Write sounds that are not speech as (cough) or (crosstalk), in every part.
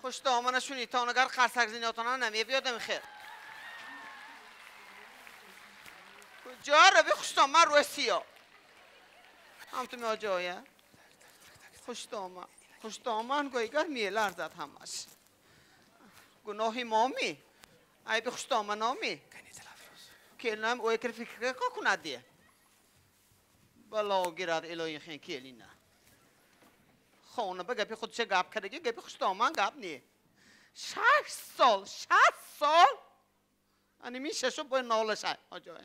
خوش دامنشونی تا اونگر قرسک زیناتانا نمیه بیادم خیر کجا رو بی خوش دامن روی سیا هم تو می خوشت خوش خوشت خوش دامن گویگر میه لرزد همش گناهی مامی ای بی خوش دامن کنی که نم اوی کر فکر که کنه دیه بلاگیرد الهی خیلی کلی نه خانه به گپی خودشه گپ کرده که گپی خوش دامن گپ نیه شش سال شش سال یعنی میشه شو باید ناله شد آجای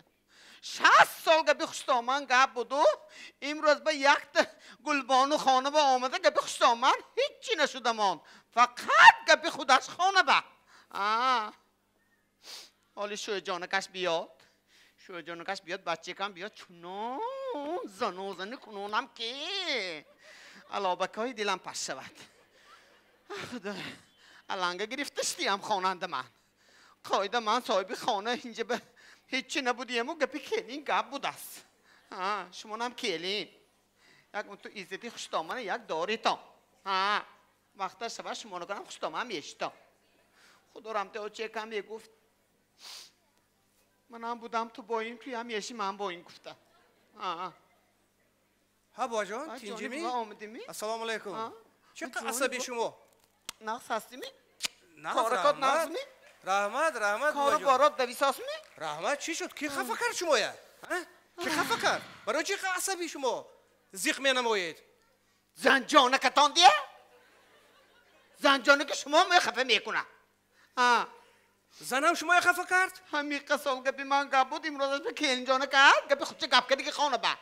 شست سال گپی خوش دامن گپ بودو امروز به یک گلبانو خانه با آمده گپی خوش دامن هیچی نشده مان فقط گپی خودش خانه با. آه حالی شوی جانکش بیاد کاش بیاد بچه کام بیاد چونو زنو زنو کنونم که علابک های دلم پس شود خدا الانگه گرفتش دیم خانند من قایده من صاحب خانه اینجا به هیچی نبودیم و گپی کلین گپ بود است شما نم کلین یک تو ایزدی خوش من یک داری تا وقتا شبه شما نکنم خوش دامن میشتا خدا رمته او چه کم گفت من هم بودم تو با این توی هم یشی من با این گفتم ها با جان تینجی می؟ السلام علیکم چقدر عصبی شما؟ نقص هستی می؟ نه رحمت رحمت رحمت کارو بارات دوی ساس می؟ رحمت چی شد؟ کی خفه کرد شما یا؟ کی خفه کرد؟ برای چی عصبی شما؟ زیخ می نماید؟ زن جانه کتان دیه؟ زن جانه که شما می خفه میکنه زنم شما خفه کرد همی قسال گپی من بود امروز به جانه کرد گپی چه گپ کردی که خانه با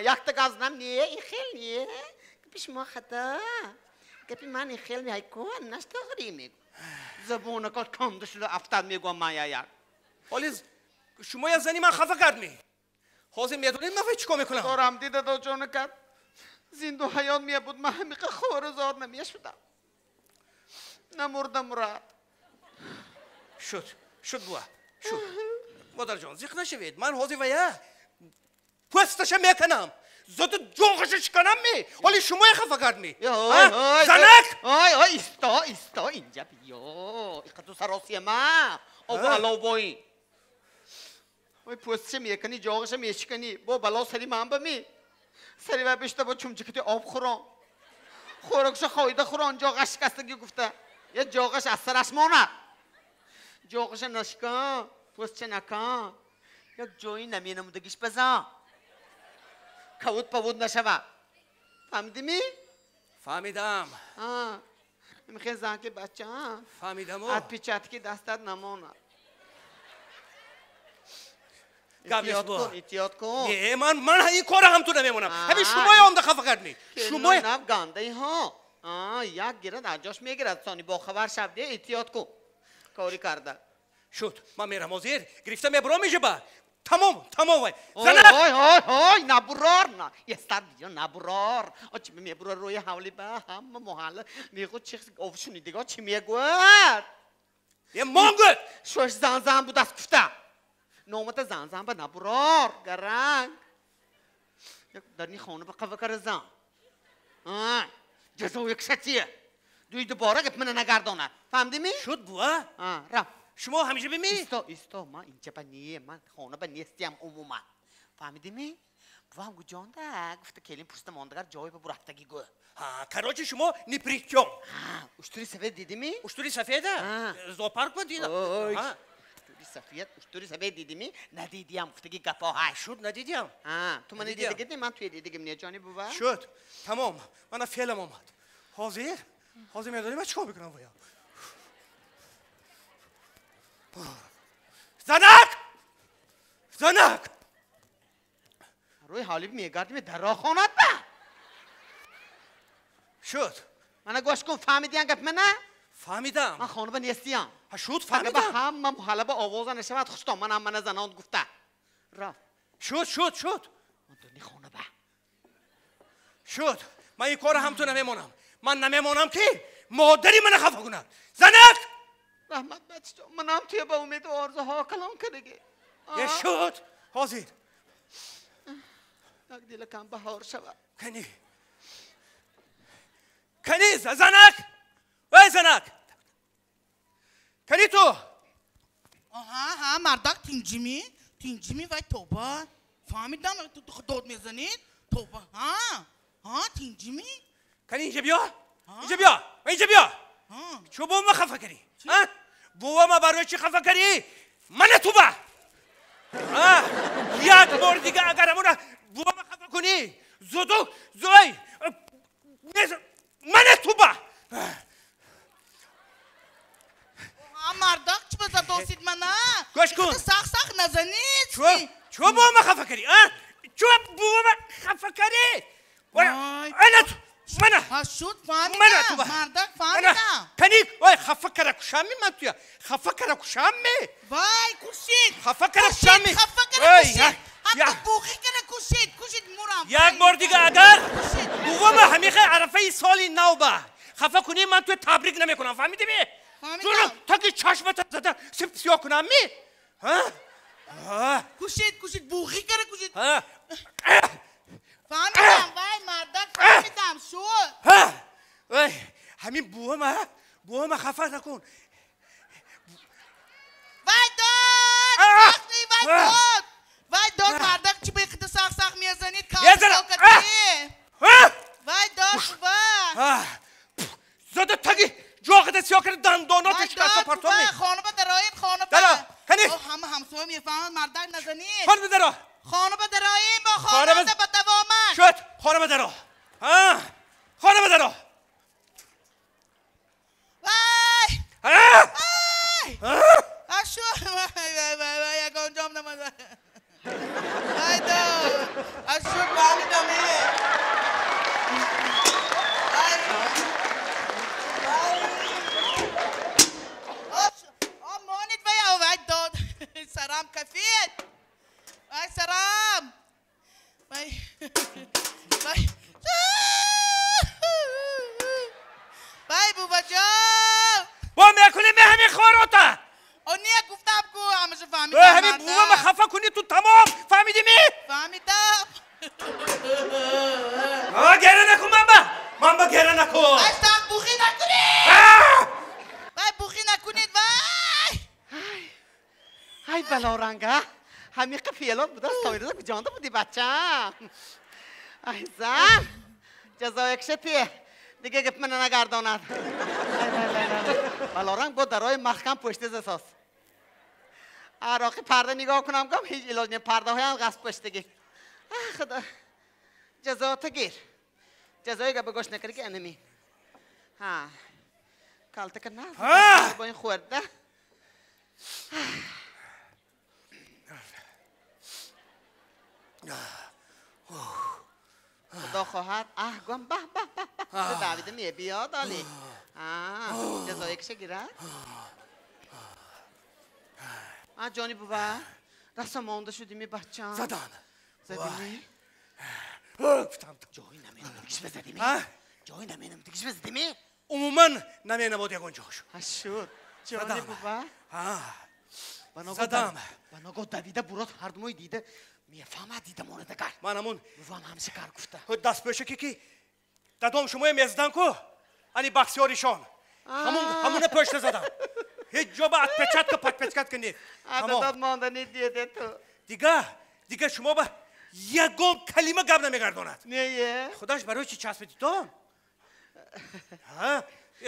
یک تا نم نیه این خیلی نیه گپی شما خطا گپی من این خیلی های کن نشت آخری میگو زبونه کار کم شده افتاد میگو من یا یک حالی شما یه زنی من خفه کرد می خوزی میدونید من کمی میکنم دارم دیده دا جانه کرد زندو حیات می بود من همی خور زار نمیه شدم شد شد بوا شد مادر جان زیخ نشوید من حاضی ویه پوستش میکنم زد جوغش کنم می ولی شما خفه می زنک آی آی استا استا اینجا بیا اینقدر سراسی ما او بالا بایی وای پوستش میکنی جوغش میشکنی با بلا سری من بمی سری و بشته با چومچکتی آب خوران خورکش خویده خوران جاغش کستگی گفته یه جاغش از سر نشکن، nashka, نکن، یک جوی namina mudagish paza. Kavut pavut nashava. فهمیدمی؟ فهمیدم آه میخوای زن که بچه ها فهمیدم او از پیچتکی دستت نماند گابیش با اتیاد کن نه من من این کار هم تو نمیمونم همین شما هم دخه فقط نی شما نب گنده ها آه یک گیرد اجاش میگیرد سانی با خبر شب دی اتیاد کن شد، ما میرم ramoseiro, گرفته me میشه با تمام تمام وای زنه وای های های نبرار نه یه سر دیگه نبرار آچی می روی حوالی با همه محله میگو چی اوشونی دیگه چی میگوید یه مانگل شوش زنزن بود از کفته نومت زنزن زن نبرار گرنگ در نی خانه با قوه کار جزو یک شتیه دیگه دوباره که من نگردانه فهمدی می؟ شد بوا؟ آه رفت شما همیشه بمی؟ استا. استا من اینجا به نیه من خانه به نیستیم عموما فهمیدی می؟ بوا هم گجانده گفته کلیم پرسته ماندگر جایی به برفتگی گو ها کراچی شما نیپریکیون ها اشتوری سفید دیدی می؟ اشتوری سفیده؟ زوپارک بود دینا سفید اشتوری سبه می؟ ندیدیم گفتگی گپا های شد ندیدیم آه تو من دیدی من توی دیدگیم نیجانی بابا شد تمام من فعلم آمد حاضر حاضر مردانی من چیکار بکنم باید زنک زنک روی حالی میگردی به در خونت با شد من گوش کن فهمیدی من منه فهمیدم من نیستی نیستیم شد فهمیدم همه محله به آوازه نشود خوشتم من هم من زنان گفته را شد شد شد من دونی خانو با شد من این کار هم تو نمیمونم من نمیمونم که مادری من خفه کند زنک رحمت بچه جان منم توی به امید و ها کلام کردگی یه شد حاضر یک دل کم بهار شود کنی کنی زنک وای زنک کنی تو آها ها مردک تینجیمی تینجیمی وای توبه فهمیدم تو دود میزنید توبه ها ها تینجیمی كان اینجا اینجا بیا اینجا بیا چو بابا خفه کردی بابا ما برای چی خفه کردی من تو با یاد بار دیگه اگر امونه بابا ما خفه کنی زودو زوی من تو با амардак чипаса досид мана гӯш кун сахт сахт назанид чӯ бувама хафа карӣ чӯ бувама хафа карӣ ана мана пашут фамина марда фамина кани ой хафа кара кушами ма туя хафа кара кушами вай кушит хафа кара кушами хафа кара кушит ҳатто буғӣ кара кушит кушит мурам як бор дига агар буғома ҳамихе арафаи соли нав ба хафа куни ман туя табрик намекунам фаҳмидими ҷуно таки чашмата зада сиё кунами кушит кушит буғӣ кара кушит فهمیدم وای مردک فهمیدم شو وای همین بوه ما بوه ما خفه نکن وای داد سختی وای داد وای داد مردک چی بیخت ساخ ساخ میزنید کار ساکتی وای داد با زده تگی جاقده سیاه کرد دنداناتش کسا پرتو می خانه با درایت خانه با کنی همه همسوه میفهمن مردک نزنید خانو با درایت خانه با درایت با خانه با دوام شد خانم درا آه. خانم درا وای آه. وای وای وای وای وای یک انجام نمازه وای دو آشو بالی دمیه نکن اشتاق بوخی نکنید وای بوخی نکنید وای های بلا رنگه همین قفیلان بود از تاویرزا کجانده بودی بچم ای زن جزا یک شپیه دیگه گفت من نگرداند بلا رنگ با درای مخکم پشته زساس عراقی پرده نگاه کنم گم هیچ علاج پرده های هم غصب پشتگی خدا جزا تو گیر جزایی به گوش نکردی که ها کالت کن نه با این خورده خدا خواهد اه با با با با به دعویده میه بیا دالی آه جزایی کشه گیره آه جانی بابا رسم آنده شدی می بچه гуфтам ҷои наменам тигиш бизадими ҷои наменам тигиш бизадими умуман наменам од ягон ҷош ашур ҷони буба задам ба ногоҳ давида бурод ҳардумои дида мефама дидамонада гар манамун бувам ҳамиша гар гуфта дастпешаке ки дадом шумоя мезадам ку ани бахсёришон ҳамуна пешта задам ҳеҷ ҷо ба отпечатка подпечатка не дигар дигар шумо یک کلمه گپ نمیگرداند نه خداش برای چی چسبیدی تو ها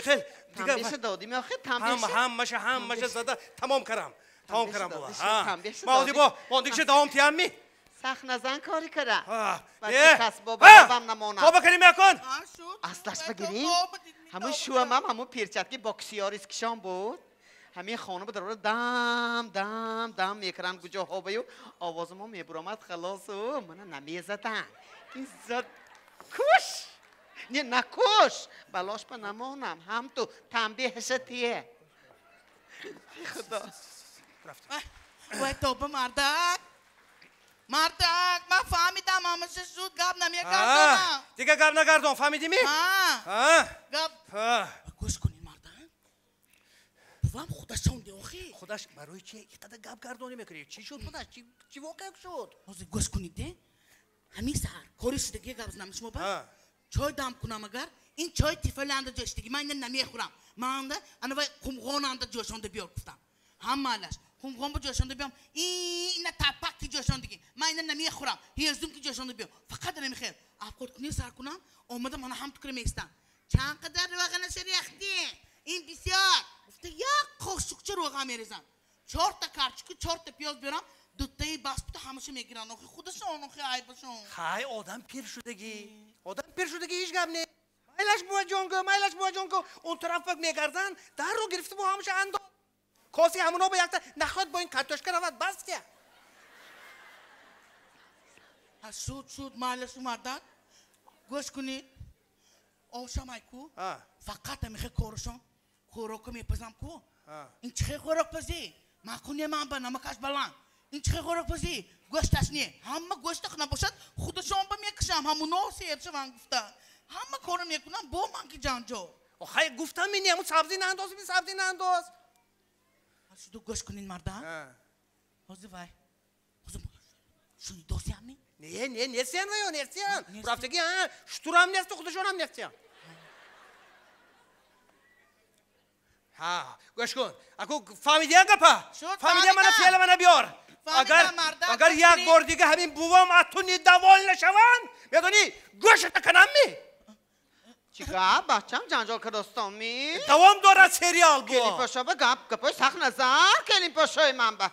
خیلی دیگه تنبیش دادیم آخه تنبیش هم هم مشه هم مشه زده تمام کرم تمام کرم بابا ها ما دی با ما دیگه دوام تیم می سخت نزن کاری کرده ولی کس بابا بابم نمونه بابا کنیم کن اصلش بگیریم همون شوه مم همون پیرچتگی باکسیاریس کشان بود همین خانه بود رو دم دم ҳам дам мекаран гуҷоҳобаю овозамо мебуромад халосу мана намезатан кизат куш не накуш балош ба намонам ҳам ту танбеҳшатие худо вай тоба мардак мардак ман фаҳмидам ҳамаша зуд гап намегардонам дига гап нагардон фаҳмидими гап гӯш вам худаш сонди охи худаш барои чи ин қадар гап гардонӣ мекунӣ чӣ шуд худаш чӣ воқеъ шуд ҳозир гӯш кунид ҳамин саҳар кори шудагӣ гап знам шумо ба чой дам кунам агар ин чой тифали анда ҷоштагӣ ман ина намехӯрам манда анавай қумғон анда ҷошонда биёр гуфтам ҳаммааш қумғон ба ҷошонда биём ина таппак ки ҷошондагӣ ман ина намехӯрам ҳезум ки ҷошонда биём фақат намехӯрам афкоркунӣ сар кунам омада мана ҳам тукра меистам чанд қадар вағанаша рехтӣ ин бисё руға мерезам чорта карчику чорта пиёз берам дуттаи бас буда ҳамаша мегиранд охи худашон охи айбашон хай одам пир шудагӣ одам пир шудагӣ ҳеч гап не майлаш буваҷонго майлаш буваҷонго он тараф пак мегардан дарро гирифта бо ҳамаша андо коси ҳамуно бо якта нахоят бо ин картошка равад баска шуд шуд майлаш умардан гӯш куни овшамайку фақат амихе корашон хӯроко мепазам ку ин чихе хӯрок пази макунеман ба намакаш баланд ин чихе хӯрок пази гӯшт аст не ҳама гӯшта набошад худашонба мекашам ҳамуно сер шаванд гуфта ҳама кора мекунам бо ман ки ҷанҷо хай гуфта мине ҳамун сабзӣ наандоз ин сабзӣ наандоз шуду гӯш кунин марда ҳозир вай шуни досиам не не не сен ва ё не сен рафтагиа штурам нест худашонам нестиам ҳа гӯш кун ако фаҳмидиан гапа фаҳмидиан мана фела мана биёр агар агар як бор дига ҳамин бувам атуни давол нашаванд медони гӯшата канамми чигап бачам ҷанҷол кадостоми давом дорад сериал бу келипошо ба гап гапои сахт назар келипошои ман ба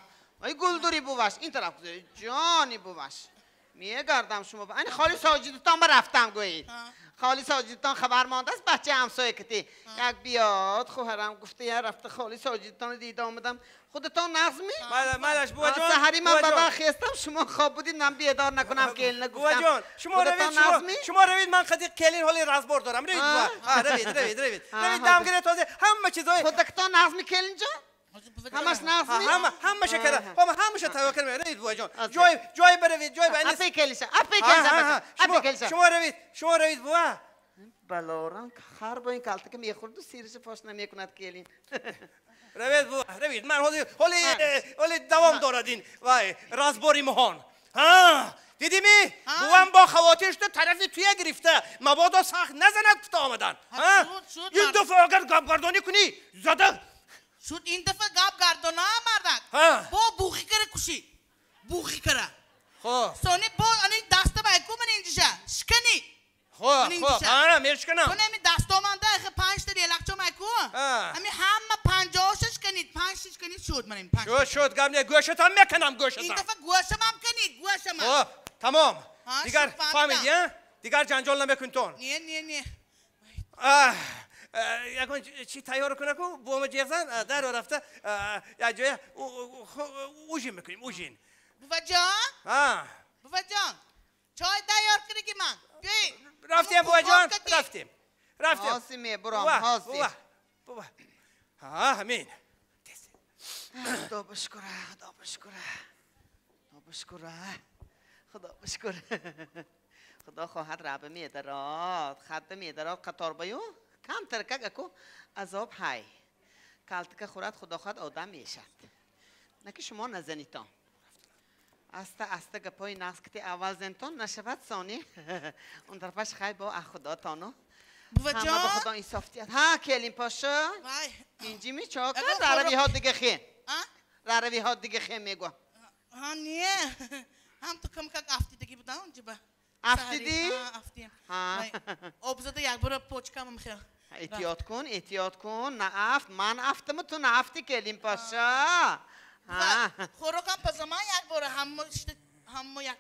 ай гулдури буваш ин тараф гузари ҷони буваш میه گردم شما با... این خالی ساجدتان با رفتم گویید خالی ساجدتان خبر مانده است بچه همسایه کتی یک بیاد خوهرم گفته یه رفته خالی ساجدتان دید آمدم خودتان نظمی؟ مالش بابا جان سهری من بابا خیستم شما خواب بودید من بیدار نکنم گل نگفتم جان شما روید شما, شما روید من خدی کلی حال رزبار دارم روید با روید روید روید روید دمگره تازه همه چیزای خودتان نظمی کلین جان همش ناف هم همش کرده همه همش خب، توکل می روید جان جای جای بروید جای بنید اپی کلیسا اپی کلیسا اپی کلیسا شما روید شما روید بوا بلوران خر با این کالتا که میخورد سیرش پاش نمیکند کلین (laughs) روید بوا روید من حالی حالی دوام دارد این وای رازبوری مهان ها دیدی می؟ بوام با خواتیش تو طرف توی گرفته مبادا سخت نزند تو آمدن این دفعه اگر گابگردانی کنی زده شد این دفعه گاب نه ها. با بوخی کره کشی بوخی کره خو. سونی با آنی دست با اکو من اینجا شکنی خو. خو. آره شکنم بو نمی دست من ده پنج تا دیلک چو اکو امی همه پنجاشش کنید پنج کنید شد من این پنج شد شد گام نه گوشت هم میکنم گوشت این دفعه گوشم هم کنید گوشم هم تمام دیگر فهمیدی دیگر جنجال نمیکن تو نه نه نه یکون چی تیار کنه کو بوم جیزن در رفته یا جای اوجین میکنیم اوجین بو جان ها بو جان چای تیار کنی کی من بی رفتیم بو جان رفتیم رفتیم می برام حاسی بو ها همین خدا بشکره خدا بشکره خدا بشکره خدا بشکره خدا خواهد رب میدراد خد میدراد قطار بیو کم ترکک اکو آب های کلتک خورد خدا خواد آدم میشد نکه شما نزنیتان استا استا گپای نقص اول زنتون نشود سانی (laughs) اون در پاش خیلی با اخدا تانو بوه جا؟ با خدا این صافتیت ها کلین پاشا اینجی می چاکر روی ها دیگه خیه روی ها دیگه خیه میگو ها نیه (laughs) هم تکم کم که افتی دیگه بودن اونجی با افتی دی؟ ها افتی ها ابزاده یک برو پوچکم هم خیلی احتیاط کن احتیاط کن افت من افتم تو نعفتی کلیم پاشا خوراکم پس من یک بار همو هم یک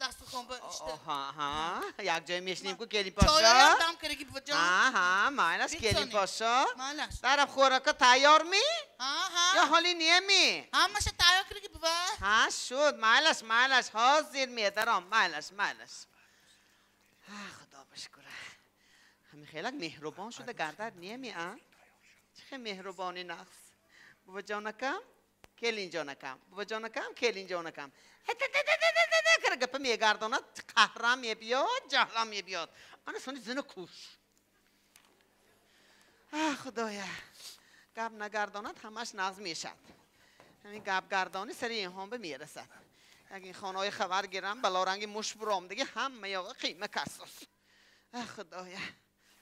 دست خون بشته ها یک جای میشنیم که کلیم پاشا چایی دم کرگی بجا ها ها مالش کلیم پاشا طرف خوراکا تیار می ها ها یا حالی نیمی می همه تیار کرگی ببا ها شد مالش مالش حاضر میدارم مالش مالش خدا بشکر خیلی مهربان شده گردر آن؟ چه مهربانی نقص بابا جانکم کلین جانکم بابا جانکم کلین جانکم اگر گپ میگرداند بیاد میبیاد جهلا بیاد آن سانی زن کوش آه خدایا گپ نگرداند همش نغز میشد همین گپ گردانی سری این هم به میرسد اگه این خانه های خبر گیرم بلا رنگ مش برام دیگه همه یا قیمه کسوس خدایا